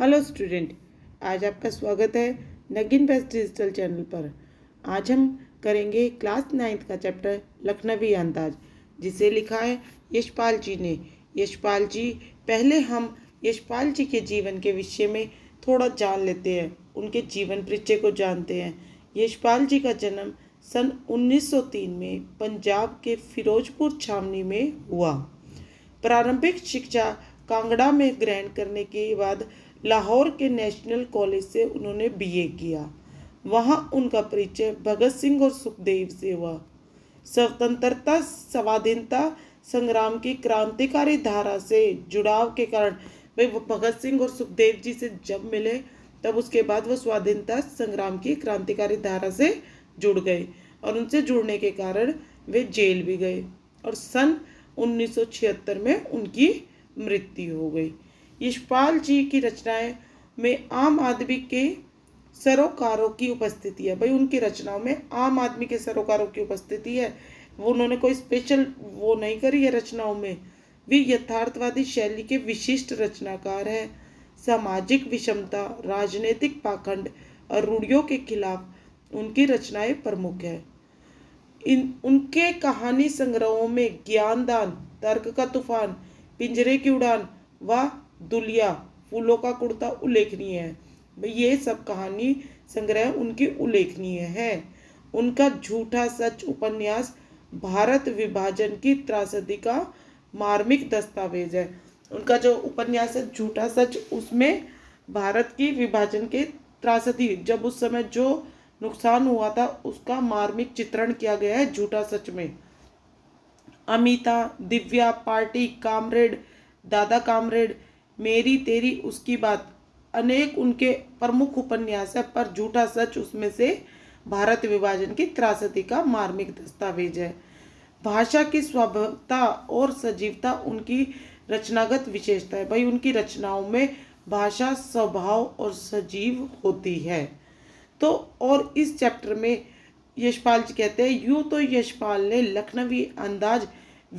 hello student आज आपका स्वागत है नगिन बेस्ट डिजिटल चैनल पर आज हम करेंगे क्लास नाइन्थ का चैप्टर लखनवी अंदाज जिसे लिखा है यशपाल जी ने यशपाल जी पहले हम यशपाल जी के जीवन के विषय में थोड़ा जान लेते हैं उनके जीवन परिचय को जानते हैं यशपाल जी का जन्म सन 1903 में पंजाब के फिरोजपुर छावनी में हुआ प्रारंभिक शिक्षा कांगड़ा में ग्रहण करने के बाद लाहौर के नेशनल कॉलेज से उन्होंने बीए किया वहां उनका परिचय भगत सिंह और सुखदेव से हुआ स्वतंत्रता स्वाधीनता संग्राम की क्रांतिकारी धारा से जुड़ाव के कारण वे भगत सिंह और सुखदेव जी से जब मिले तब उसके बाद वो स्वाधीनता संग्राम की क्रांतिकारी धारा से जुड़ गए और उनसे जुड़ने के कारण वे जेल भी गए और सन 1976 में उनकी मृत्यु हो गई यशपाल जी की रचनाएं में आम आदमी के सरोकारों की उपस्थिति है भाई उनकी रचनाओं में आम आदमी के सरोकारों की उपस्थिति है वो उन्होंने कोई स्पेशल वो नहीं करी है रचनाओं में वे यथार्थवादी शैली के विशिष्ट रचनाकार हैं सामाजिक विषमता राजनीतिक पाखंड और रूढ़ियों के खिलाफ उनकी रचनाएं प्रमुख है इन उनके कहानी संग्रहों में ज्ञानदान तर्क का तूफान पिंजरे की उड़ान व दुलिया फूलों का कुर्ता उल्लेखनीय है ये सब कहानी संग्रह उनकी उल्लेखनीय है उनका झूठा सच उपन्यास भारत विभाजन की त्रासदी का मार्मिक दस्तावेज है उनका जो उपन्यास है झूठा सच उसमें भारत की विभाजन के त्रासदी जब उस समय जो नुकसान हुआ था उसका मार्मिक चित्रण किया गया है झूठा सच में अमिता दिव्या पार्टी कामरेड दादा कामरेड मेरी तेरी उसकी बात अनेक उनके प्रमुख उपन्यास है पर झूठा सच उसमें से भारत विभाजन की त्रासदी का मार्मिक दस्तावेज है भाषा की स्वभावता और सजीवता उनकी रचनागत विशेषता है भाई उनकी रचनाओं में भाषा स्वभाव और सजीव होती है तो और इस चैप्टर में यशपाल जी कहते हैं यूँ तो यशपाल ने लखनवी अंदाज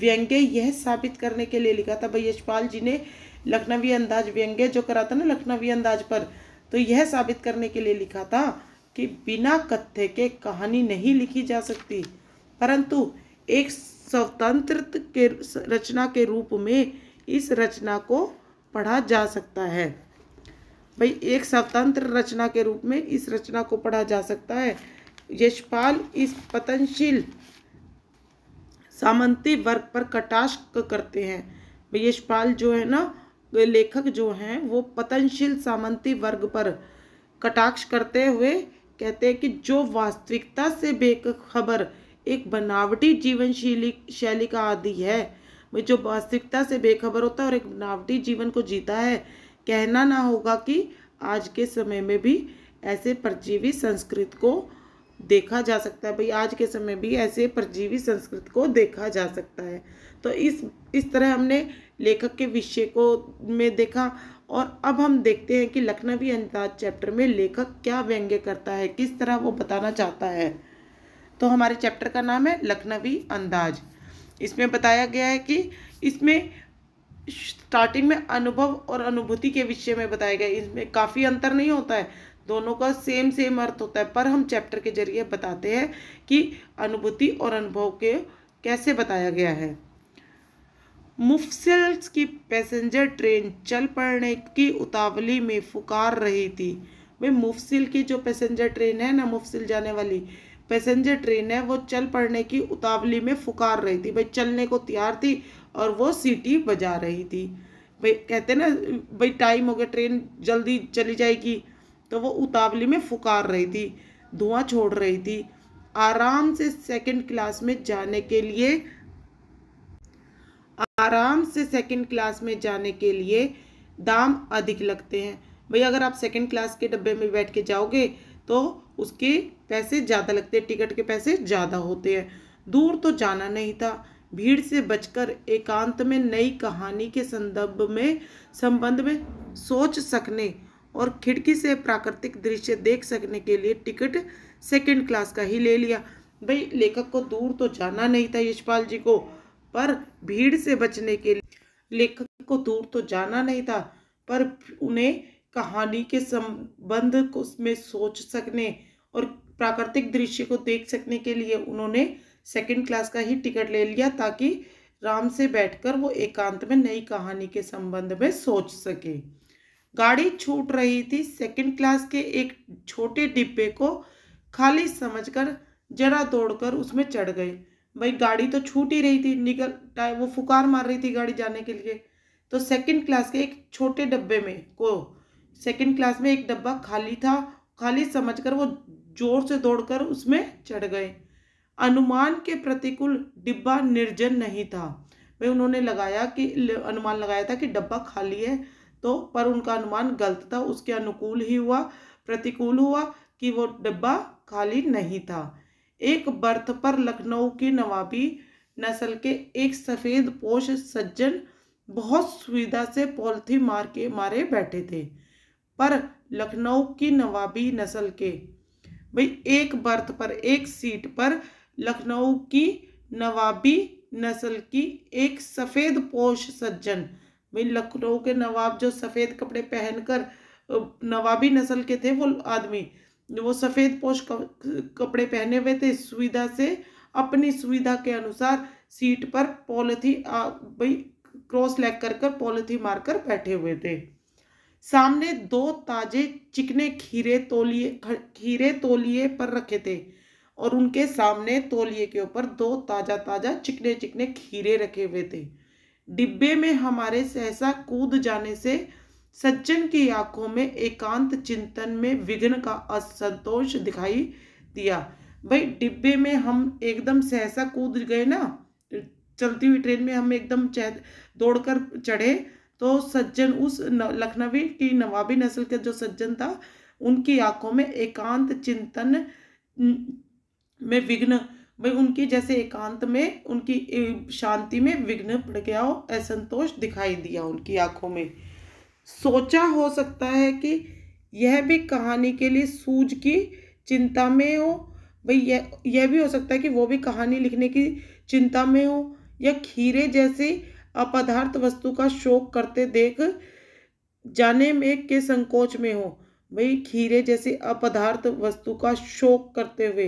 व्यंग्य यह साबित करने के लिए लिखा था भाई यशपाल जी ने लखनवी अंदाज व्यंग्य जो करा था ना लखनवी अंदाज पर तो यह साबित करने के लिए लिखा था कि बिना कथ्य के कहानी नहीं लिखी जा सकती परंतु एक स्वतंत्र के रचना के रूप में इस रचना को पढ़ा जा सकता है भाई एक स्वतंत्र रचना के रूप में इस रचना को पढ़ा जा सकता है यशपाल इस पतनशील सामंती वर्ग पर कटाश करते हैं भाई यशपाल जो है ना तो लेखक जो हैं वो पतनशील सामंती वर्ग पर कटाक्ष करते हुए कहते हैं कि जो वास्तविकता से बेखबर एक बनावटी जीवन शैली शैली का आदि है वो जो वास्तविकता से बेखबर होता है और एक बनावटी जीवन को जीता है कहना ना होगा कि आज के समय में भी ऐसे परजीवी संस्कृत को देखा जा सकता है भाई आज के समय भी ऐसे परजीवी संस्कृत को देखा जा सकता है तो इस इस तरह हमने लेखक के विषय को में देखा और अब हम देखते हैं कि लखनवी अंदाज चैप्टर में लेखक क्या व्यंग्य करता है किस तरह वो बताना चाहता है तो हमारे चैप्टर का नाम है लखनवी अंदाज इसमें बताया गया है कि इसमें स्टार्टिंग में अनुभव और अनुभूति के विषय में बताया गया इसमें काफ़ी अंतर नहीं होता है दोनों का सेम सेम अर्थ होता है पर हम चैप्टर के जरिए बताते हैं कि अनुभूति और अनुभव के कैसे बताया गया है मुफसिल्स की पैसेंजर ट्रेन चल पड़ने की उतावली में फुकार रही थी भाई मुफसिल की जो पैसेंजर ट्रेन है ना मुफसिल जाने वाली पैसेंजर ट्रेन है वो चल पड़ने की उतावली में फुकार रही थी भाई चलने को तैयार थी और वो सीटी बजा रही थी भाई कहते ना भाई टाइम हो गया ट्रेन जल्दी चली जाएगी तो वो उतावली में फुकार रही थी धुआं छोड़ रही थी आराम से सेकंड क्लास में जाने के लिए आराम से सेकंड क्लास में जाने के लिए दाम अधिक लगते हैं भाई अगर आप सेकंड क्लास के डब्बे में बैठ के जाओगे तो उसके पैसे ज़्यादा लगते हैं टिकट के पैसे ज़्यादा होते हैं दूर तो जाना नहीं था भीड़ से बचकर एकांत में नई कहानी के संदर्भ में संबंध में सोच सकने और खिड़की से प्राकृतिक दृश्य देख सकने के लिए टिकट सेकंड क्लास का ही ले लिया भाई लेखक को दूर तो जाना नहीं था यशपाल जी को पर भीड़ से बचने के लिए लेखक को दूर तो जाना नहीं था पर उन्हें कहानी के संबंध को उसमें सोच सकने और प्राकृतिक दृश्य को देख सकने के लिए उन्होंने सेकंड क्लास का ही टिकट ले लिया ताकि राम से बैठकर वो एकांत में नई कहानी के संबंध में सोच सके गाड़ी छूट रही थी सेकंड क्लास के एक छोटे डिब्बे को खाली समझकर जरा दौड़कर उसमें चढ़ गए भाई गाड़ी तो छूट ही रही थी निकल टाइम वो फुकार मार रही थी गाड़ी जाने के लिए तो सेकंड क्लास के एक छोटे डब्बे में को सेकंड क्लास में एक डब्बा खाली था खाली समझकर वो जोर से दौड़कर उसमें चढ़ गए अनुमान के प्रतिकूल डिब्बा निर्जन नहीं था भाई उन्होंने लगाया कि अनुमान लगाया था कि डब्बा खाली है तो पर उनका अनुमान गलत था उसके अनुकूल ही हुआ प्रतिकूल हुआ कि वो डिब्बा खाली नहीं था एक बर्थ पर लखनऊ के नवाबी नस्ल के एक सफ़ेद पोश सज्जन बहुत सुविधा से पॉलिथी मार के मारे बैठे थे पर लखनऊ की नवाबी नस्ल के भाई एक बर्थ पर एक सीट पर लखनऊ की नवाबी नस्ल की एक सफ़ेद पोष सज्जन भाई लखनऊ के नवाब जो सफ़ेद कपड़े पहनकर नवाबी नस्ल के थे वो आदमी वो सफ़ेद पोश कपड़े पहने हुए थे सुविधा से अपनी सुविधा के अनुसार सीट पर पॉलिथी भाई क्रॉस लेग कर कर पॉलिथी मारकर बैठे हुए थे सामने दो ताजे चिकने खीरे तोलिए खीरे तोलिए पर रखे थे और उनके सामने तोलिए के ऊपर दो ताजा ताजा चिकने चिकने खीरे रखे हुए थे डिब्बे में हमारे सहसा कूद जाने से सज्जन की आंखों में एकांत चिंतन में विघ्न का असंतोष दिखाई दिया भाई डिब्बे में हम एकदम सहसा कूद गए ना चलती हुई ट्रेन में हम एकदम दौड़ कर चढ़े तो सज्जन उस लखनवी की नवाबी नस्ल के जो सज्जन था उनकी आंखों में एकांत चिंतन में विघ्न भाई उनकी जैसे एकांत में उनकी शांति में विघ्न पड़ गया हो असंतोष दिखाई दिया उनकी आंखों में सोचा हो सकता है कि यह भी कहानी के लिए सूझ की चिंता में हो भाई यह यह भी हो सकता है कि वो भी कहानी लिखने की चिंता में हो या खीरे जैसी अपदार्थ वस्तु का शोक करते देख जाने में के संकोच में हो भाई खीरे जैसी अपदार्थ वस्तु का शोक करते हुए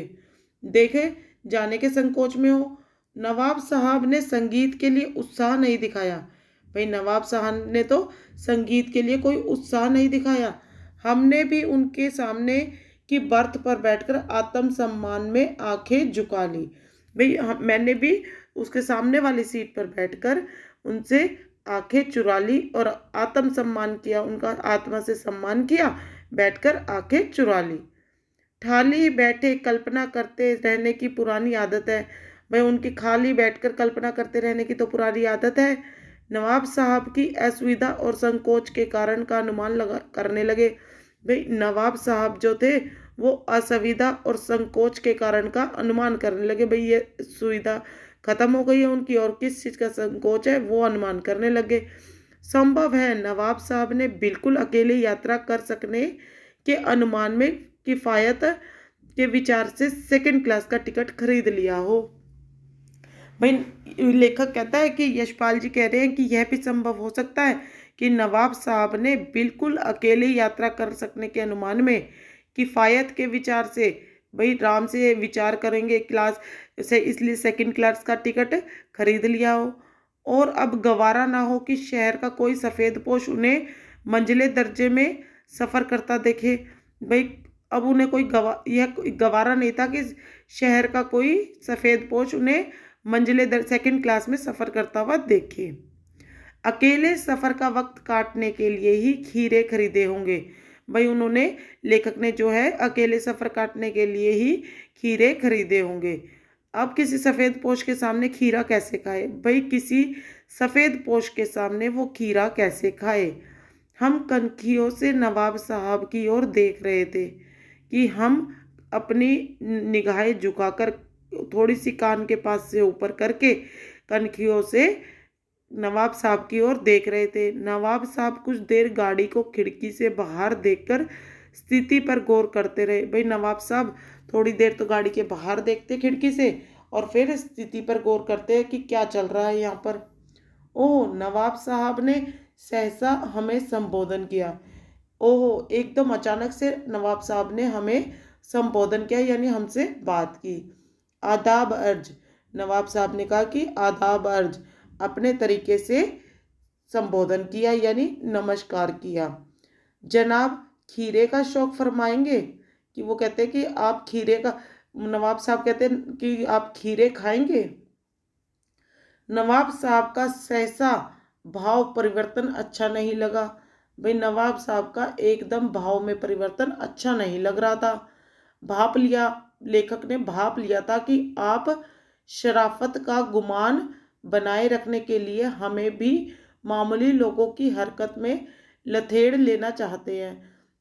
देखें जाने के संकोच में हो नवाब साहब ने संगीत के लिए उत्साह नहीं दिखाया भाई नवाब साहब ने तो संगीत के लिए कोई उत्साह नहीं दिखाया हमने भी उनके सामने की बर्थ पर बैठकर आत्म सम्मान में आंखें झुका ली भाई मैंने भी उसके सामने वाली सीट पर बैठकर उनसे आंखें चुरा ली और आत्म सम्मान किया उनका आत्मा से सम्मान किया बैठकर आंखें चुरा ली खाली बैठे कल्पना करते रहने की पुरानी आदत है भाई उनकी खाली बैठकर कल्पना करते रहने की तो पुरानी आदत है नवाब साहब की असुविधा और संकोच के कारण का अनुमान लगा करने लगे भाई नवाब साहब जो थे वो असुविधा और संकोच के कारण का अनुमान करने लगे भाई ये सुविधा ख़त्म हो गई है उनकी और किस चीज़ का संकोच है वो अनुमान करने लगे संभव है नवाब साहब ने बिल्कुल अकेले यात्रा कर सकने के अनुमान में किफ़ायत के विचार से सेकंड क्लास का टिकट खरीद लिया हो भाई लेखक कहता है कि यशपाल जी कह रहे हैं कि यह भी संभव हो सकता है कि नवाब साहब ने बिल्कुल अकेले यात्रा कर सकने के अनुमान में किफ़ायत के विचार से भाई राम से विचार करेंगे क्लास से इसलिए सेकंड क्लास का टिकट खरीद लिया हो और अब गवारा ना हो कि शहर का कोई सफ़ेद पोश उन्हें मंजिले दर्जे में सफ़र करता देखे भाई अब उन्हें कोई गवा यह गवारा नहीं था कि शहर का कोई सफ़ेद पोश उन्हें मंजिले दर सेकेंड क्लास में सफ़र करता हुआ देखे अकेले सफ़र का वक्त काटने के लिए ही खीरे खरीदे होंगे भाई उन्होंने लेखक ने जो है अकेले सफ़र काटने के लिए ही खीरे खरीदे होंगे अब किसी सफ़ेद पोश के सामने खीरा कैसे खाए भाई किसी सफ़ेद पोश के सामने वो खीरा कैसे खाए हम कनखियों से नवाब साहब की ओर देख रहे थे कि हम अपनी निगाहें झुकाकर थोड़ी सी कान के पास से ऊपर करके कनखियों से नवाब साहब की ओर देख रहे थे नवाब साहब कुछ देर गाड़ी को खिड़की से बाहर देखकर स्थिति पर गौर करते रहे भाई नवाब साहब थोड़ी देर तो गाड़ी के बाहर देखते खिड़की से और फिर स्थिति पर गौर करते हैं कि क्या चल रहा है यहाँ पर ओह नवाब साहब ने सहसा हमें संबोधन किया ओहो एकदम अचानक से नवाब साहब ने हमें संबोधन किया यानी हमसे बात की आदाब अर्ज नवाब साहब ने कहा कि आदाब अर्ज अपने तरीके से संबोधन किया यानी नमस्कार किया जनाब खीरे का शौक फरमाएंगे कि वो कहते हैं कि आप खीरे का नवाब साहब कहते हैं कि आप खीरे खाएंगे नवाब साहब का सहसा भाव परिवर्तन अच्छा नहीं लगा भाई नवाब साहब का एकदम भाव में परिवर्तन अच्छा नहीं लग रहा था भाप लिया लेखक ने भाप लिया था कि आप शराफत का गुमान बनाए रखने के लिए हमें भी मामूली लोगों की हरकत में लथेड़ लेना चाहते हैं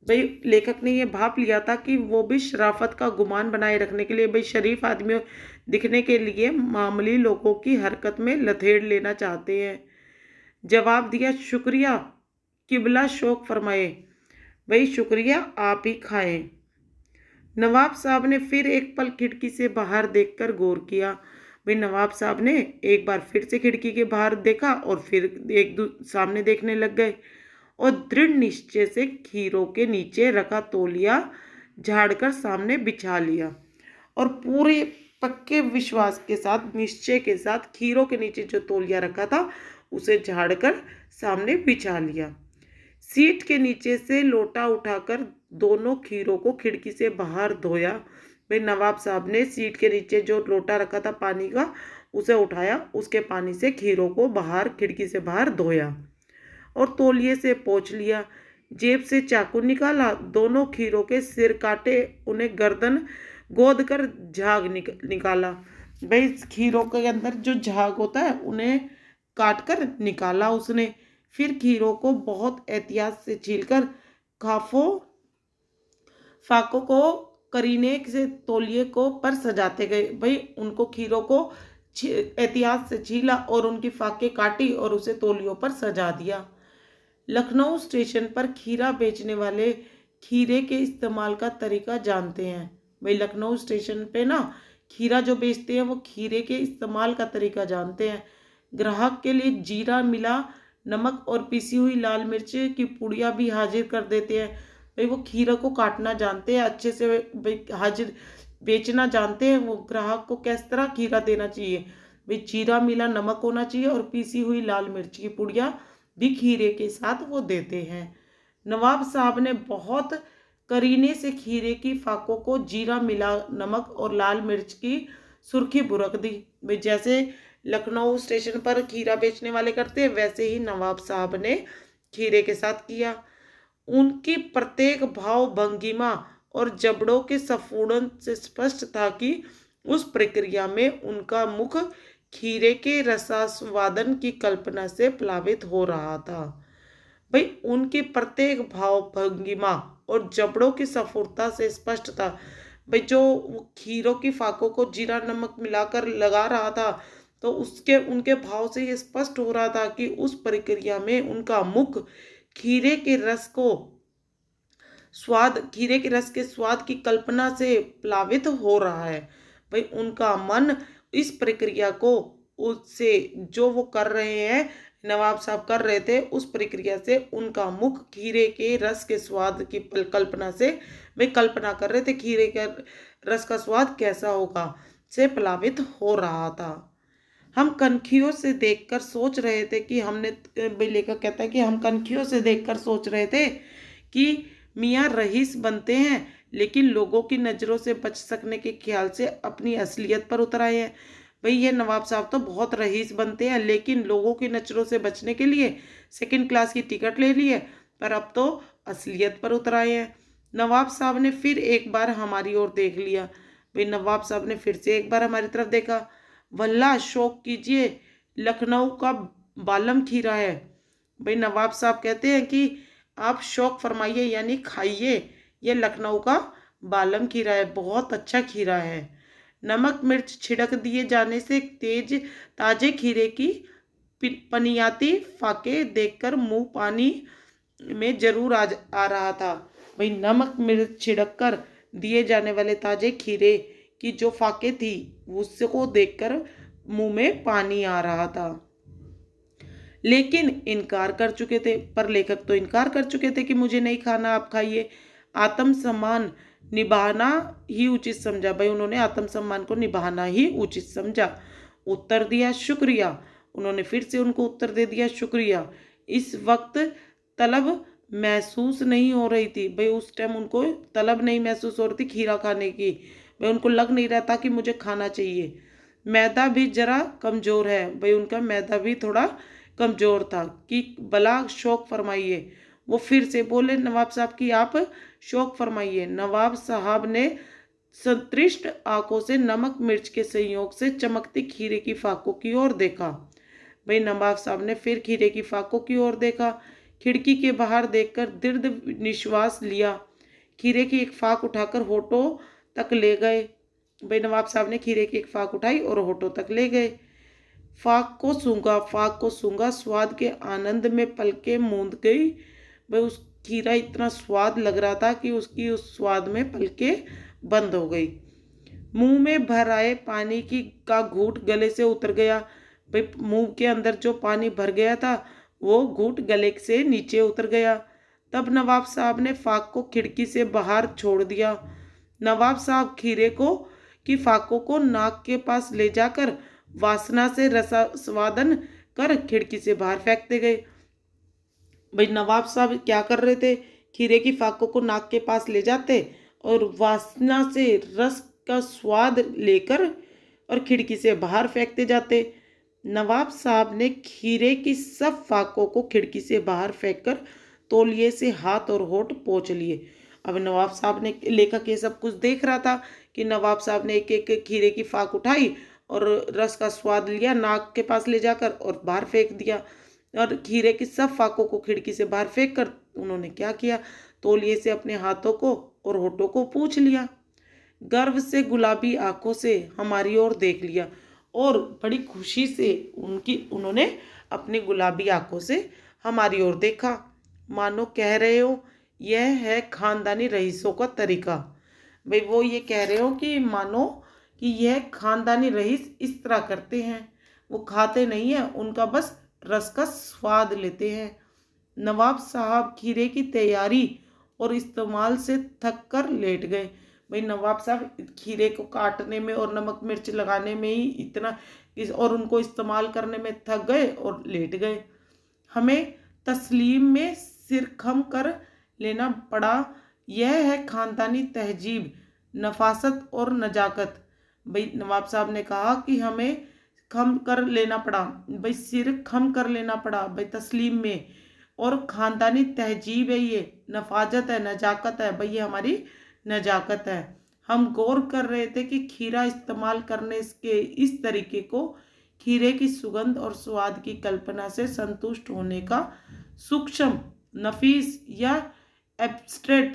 भाई लेखक ने यह भाप लिया था कि वो भी शराफत का गुमान बनाए रखने के लिए भाई शरीफ आदमियों दिखने के लिए मामूली लोगों की हरकत में लथेड़ लेना चाहते हैं जवाब दिया शुक्रिया किबला शौक फरमाए भाई शुक्रिया आप ही खाएं नवाब साहब ने फिर एक पल खिड़की से बाहर देखकर गौर किया भाई नवाब साहब ने एक बार फिर से खिड़की के बाहर देखा और फिर एक दो सामने देखने लग गए और दृढ़ निश्चय से खीरों के नीचे रखा तोलिया झाड़कर सामने बिछा लिया और पूरे पक्के विश्वास के साथ निश्चय के साथ खीरों के नीचे जो तोलिया रखा था उसे झाड़कर सामने बिछा लिया सीट के नीचे से लोटा उठाकर दोनों खीरों को खिड़की से बाहर धोया भाई नवाब साहब ने सीट के नीचे जो लोटा रखा था पानी का उसे उठाया उसके पानी से खीरों को बाहर खिड़की से बाहर धोया और तोलिए से पोछ लिया जेब से चाकू निकाला दोनों खीरों के सिर काटे उन्हें गर्दन गोद कर झाग निक, निकाला भाई खीरों के अंदर जो झाग होता है उन्हें काट कर निकाला उसने फिर खीरों को बहुत एहतियात से छीलकर खाफों फाकों को करीने से तोलिए को पर सजाते गए भाई उनको खीरों को एहतियात से छीला और उनकी फाके काटी और उसे तोलियों पर सजा दिया लखनऊ स्टेशन पर खीरा बेचने वाले खीरे के इस्तेमाल का तरीका जानते हैं भाई लखनऊ स्टेशन पे ना खीरा जो बेचते हैं वो खीरे के इस्तेमाल का तरीका जानते हैं ग्राहक के लिए जीरा मिला नमक और पीसी हुई लाल मिर्च की पुड़िया भी हाजिर कर देते हैं भाई वो खीरा को काटना जानते हैं अच्छे से हाजिर बेचना जानते हैं वो ग्राहक को किस तरह खीरा देना चाहिए भाई जीरा मिला नमक होना चाहिए और पीसी हुई लाल मिर्च की पुड़िया भी खीरे के साथ वो देते हैं नवाब साहब ने बहुत करीने से खीरे की फाकों को जीरा मिला नमक और लाल मिर्च की सुर्खी बुरक दी भाई जैसे लखनऊ स्टेशन पर खीरा बेचने वाले करते वैसे ही नवाब साहब ने खीरे के साथ किया उनकी प्रत्येक भाव भंगिमा और जबड़ों के सफूड़न से स्पष्ट था कि उस प्रक्रिया में उनका मुख खीरे के रसास्वादन की कल्पना से प्लावित हो रहा था भाई उनकी प्रत्येक भाव भंगिमा और जबड़ों की सफुरता से स्पष्ट था भाई जो खीरों की फाकों को जीरा नमक मिलाकर लगा रहा था तो उसके उनके भाव से ये स्पष्ट हो रहा था कि उस प्रक्रिया में उनका मुख खीरे के रस को स्वाद खीरे के रस के स्वाद की कल्पना से प्लावित हो रहा है भाई उनका मन इस प्रक्रिया को उससे जो वो कर रहे हैं नवाब साहब कर रहे थे उस प्रक्रिया से उनका मुख खीरे के रस के स्वाद की कल्पना से वे कल्पना कर रहे थे खीरे के रस का स्वाद कैसा होगा से प्लावित हो रहा था हम कनखियों से देखकर सोच रहे थे कि हमने लेखक कहता है कि हम कनखियों से देखकर सोच रहे थे कि मियाँ रईस बनते हैं लेकिन लोगों की नज़रों से बच सकने के ख्याल से अपनी असलियत पर उतर आए हैं भाई ये नवाब साहब तो बहुत रईस बनते हैं लेकिन लोगों की नज़रों से बचने के लिए सेकंड क्लास की टिकट ले ली है पर अब तो असलियत पर उतर आए हैं नवाब साहब ने फिर एक बार हमारी ओर देख लिया भाई नवाब साहब ने फिर से एक बार हमारी तरफ देखा वल्ला शौक कीजिए लखनऊ का बालम खीरा है भाई नवाब साहब कहते हैं कि आप शौक फरमाइए यानी खाइए यह लखनऊ का बालम खीरा है बहुत अच्छा खीरा है नमक मिर्च छिड़क दिए जाने से तेज ताजे खीरे की पनियाती फाके देखकर मुंह पानी में जरूर आ, आ रहा था भाई नमक मिर्च छिड़क कर दिए जाने वाले ताजे खीरे कि जो फाके थी उसको देखकर मुंह में पानी आ रहा था लेकिन इनकार कर चुके थे पर लेखक तो इनकार कर चुके थे कि मुझे नहीं खाना आप खाइए आत्म सम्मान निभाना ही उचित समझा भाई उन्होंने आत्म सम्मान को निभाना ही उचित समझा उत्तर दिया शुक्रिया उन्होंने फिर से उनको उत्तर दे दिया शुक्रिया इस वक्त तलब महसूस नहीं हो रही थी भाई उस टाइम उनको तलब नहीं महसूस हो रही थी खीरा खाने की भाई उनको लग नहीं रहता कि मुझे खाना चाहिए मैदा भी ज़रा कमज़ोर है भाई उनका मैदा भी थोड़ा कमज़ोर था कि भला शौक फरमाइए वो फिर से बोले नवाब साहब कि आप शौक फरमाइए नवाब साहब ने संतृष्ट आंखों से नमक मिर्च के संयोग से चमकती खीरे की फाकों की ओर देखा भाई नवाब साहब ने फिर खीरे की फाकों की ओर देखा खिड़की के बाहर देखकर दीर्घ निश्वास लिया खीरे की एक फाक उठाकर होठों तक ले गए भाई नवाब साहब ने खीरे की एक फाक उठाई और होठों तक ले गए फाक को सूंगा फाक को सूंगा स्वाद के आनंद में पलके मूंद गई भाई उस खीरा इतना स्वाद लग रहा था कि उसकी उस स्वाद में पलके बंद हो गई मुंह में भर आए पानी की का घूट गले से उतर गया भाई मुंह के अंदर जो पानी भर गया था वो घूट गले से नीचे उतर गया तब नवाब साहब ने फाक को खिड़की से बाहर छोड़ दिया नवाब साहब खीरे को की फाकों को नाक के पास ले जाकर वासना से रसा स्वादन कर खिड़की से बाहर फेंकते गए भाई नवाब साहब क्या कर रहे थे खीरे की फाकों को नाक के पास ले जाते और वासना से रस का स्वाद लेकर और खिड़की से बाहर फेंकते जाते नवाब साहब ने खीरे की सब फाकों को खिड़की से बाहर फेंककर तौलिए से हाथ और होठ पोछ लिए अब नवाब साहब ने लेखक ये सब कुछ देख रहा था कि नवाब साहब ने एक एक खीरे की फाक उठाई और रस का स्वाद लिया नाक के पास ले जाकर और बाहर फेंक दिया और खीरे की सब फाकों को खिड़की से बाहर फेंक कर उन्होंने क्या किया तोलिए से अपने हाथों को और होठों को पूछ लिया गर्व से गुलाबी आंखों से हमारी ओर देख लिया और बड़ी खुशी से उनकी उन्होंने अपनी गुलाबी आंखों से हमारी ओर देखा मानो कह रहे हो यह है खानदानी रईसों का तरीका भाई वो ये कह रहे हो कि मानो कि यह खानदानी रईस इस तरह करते हैं वो खाते नहीं हैं उनका बस रस का स्वाद लेते हैं नवाब साहब खीरे की तैयारी और इस्तेमाल से थक कर लेट गए भाई नवाब साहब खीरे को काटने में और नमक मिर्च लगाने में ही इतना इस और उनको इस्तेमाल करने में थक गए और लेट गए हमें तस्लीम में सिर खम कर लेना पड़ा यह है ख़ानदानी तहजीब नफासत और नजाकत भाई नवाब साहब ने कहा कि हमें खम कर लेना पड़ा भाई सिर खम कर लेना पड़ा भाई तस्लीम में और ख़ानदानी तहजीब है ये नफाजत है नजाकत है भाई ये हमारी नजाकत है हम गौर कर रहे थे कि खीरा इस्तेमाल करने के इस तरीके को खीरे की सुगंध और स्वाद की कल्पना से संतुष्ट होने का सूक्ष्म नफीस या एब्स्ट्रेट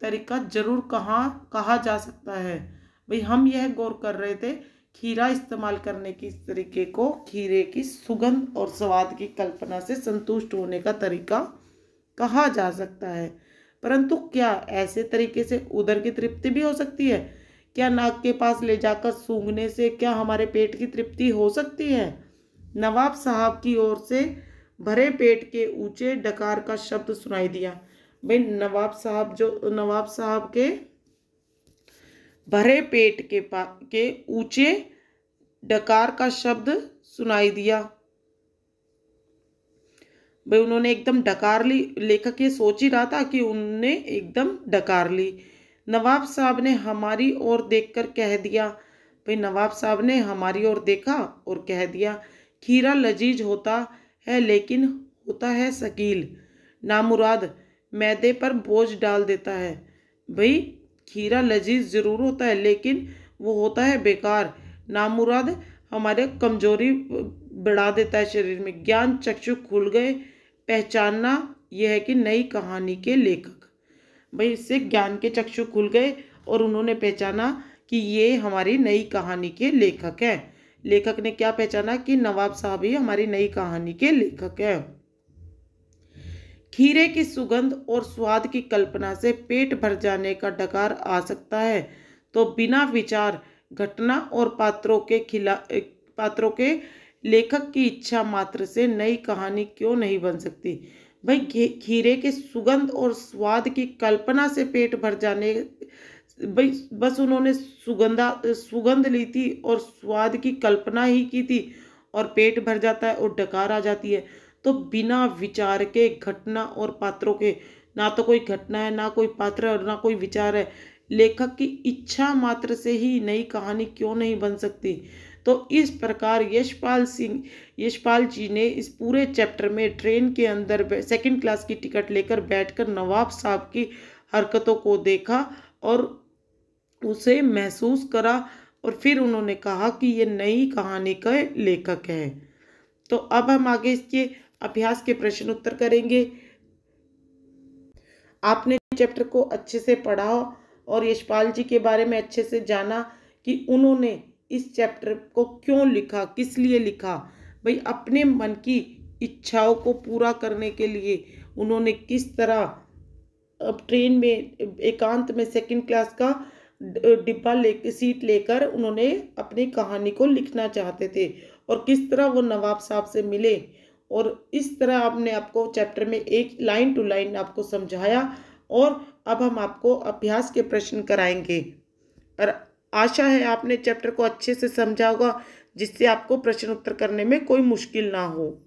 तरीका जरूर कहाँ कहा जा सकता है भाई हम यह गौर कर रहे थे खीरा इस्तेमाल करने की इस तरीके को खीरे की सुगंध और स्वाद की कल्पना से संतुष्ट होने का तरीका कहा जा सकता है परंतु क्या ऐसे तरीके से उधर की तृप्ति भी हो सकती है क्या नाक के पास ले जाकर सूंघने से क्या हमारे पेट की तृप्ति हो सकती है नवाब साहब की ओर से भरे पेट के ऊंचे डकार का शब्द सुनाई दिया भाई नवाब साहब जो नवाब साहब के भरे पेट के पा के ऊंचे डकार का शब्द सुनाई दिया भाई उन्होंने एकदम डकार ली लेखक ये सोच ही रहा था कि उनने एकदम डकार ली नवाब साहब ने हमारी ओर देखकर कह दिया भाई नवाब साहब ने हमारी ओर देखा और कह दिया खीरा लजीज होता है लेकिन होता है शकील नामुराद मैदे पर बोझ डाल देता है भाई खीरा लजीज ज़रूर होता है लेकिन वो होता है बेकार नामुराद हमारे कमजोरी बढ़ा देता है शरीर में ज्ञान चक्षु खुल गए पहचानना यह है कि नई कहानी के लेखक भाई इससे ज्ञान के चक्षु खुल गए और उन्होंने पहचाना कि ये हमारी नई कहानी के लेखक हैं लेखक ने क्या पहचाना कि नवाब साहब ही हमारी नई कहानी के लेखक हैं खीरे की सुगंध और स्वाद की कल्पना से पेट भर जाने का डकार आ सकता है तो बिना विचार घटना और पात्रों के खिला पात्रों के लेखक की इच्छा मात्र से नई कहानी क्यों नहीं बन सकती भाई खीरे के सुगंध और स्वाद की कल्पना से पेट भर जाने भाई बस उन्होंने सुगंधा सुगंध ली थी और स्वाद की कल्पना ही की थी और पेट भर जाता है और डकार आ जाती है तो बिना विचार के घटना और पात्रों के ना तो कोई घटना है ना कोई पात्र और ना कोई विचार है लेखक की इच्छा मात्र से ही नई कहानी क्यों नहीं बन सकती तो इस प्रकार यशपाल सिंह यशपाल जी ने इस पूरे चैप्टर में ट्रेन के अंदर सेकंड क्लास की टिकट लेकर बैठकर नवाब साहब की हरकतों को देखा और उसे महसूस करा और फिर उन्होंने कहा कि ये नई कहानी का लेखक है तो अब हम आगे इसके अभ्यास के प्रश्न उत्तर करेंगे आपने चैप्टर को अच्छे से पढ़ा और यशपाल जी के बारे में अच्छे से जाना कि उन्होंने इस चैप्टर को क्यों लिखा किस लिए लिखा भाई अपने मन की इच्छाओं को पूरा करने के लिए उन्होंने किस तरह अब ट्रेन में एकांत में सेकंड क्लास का डिब्बा ले सीट लेकर उन्होंने अपनी कहानी को लिखना चाहते थे और किस तरह वो नवाब साहब से मिले और इस तरह आपने आपको चैप्टर में एक लाइन टू लाइन आपको समझाया और अब हम आपको अभ्यास के प्रश्न कराएंगे और आशा है आपने चैप्टर को अच्छे से समझा होगा जिससे आपको प्रश्न उत्तर करने में कोई मुश्किल ना हो